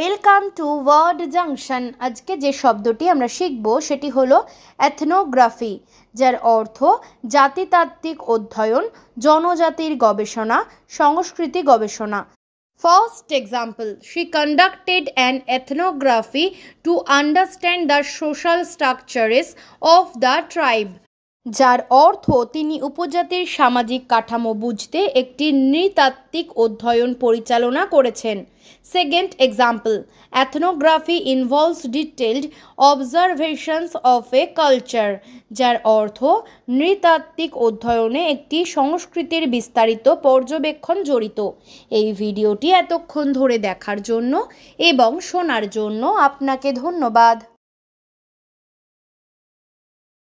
welcome to word junction আজকে যে শব্দটি আমরা শিখব সেটি হলো অ্যাথনোগ্রাফি যার অর্থ জাতিতাত্ত্বিক অধ্যয়ন জনজাতির গবেষণা সংস্কৃতি গবেষণা first example she conducted an ethnography to understand the social structures of the tribe যার অর্থ তিনি উপজাতির সামাজিক কাঠামো বুঝতে একটি নৃতাত্ত্বিক অধ্যয়ন পরিচালনা করেছেন second example ethnography involves detailed observations of a culture যার অর্থ নৃতাত্ত্বিক অধ্যয়নে একটি সংস্কৃতির বিস্তারিত পর্যবেক্ষণ জড়িত এই ভিডিওটি এতক্ষণ ধরে দেখার জন্য এবং শোনার জন্য আপনাকে ধন্যবাদ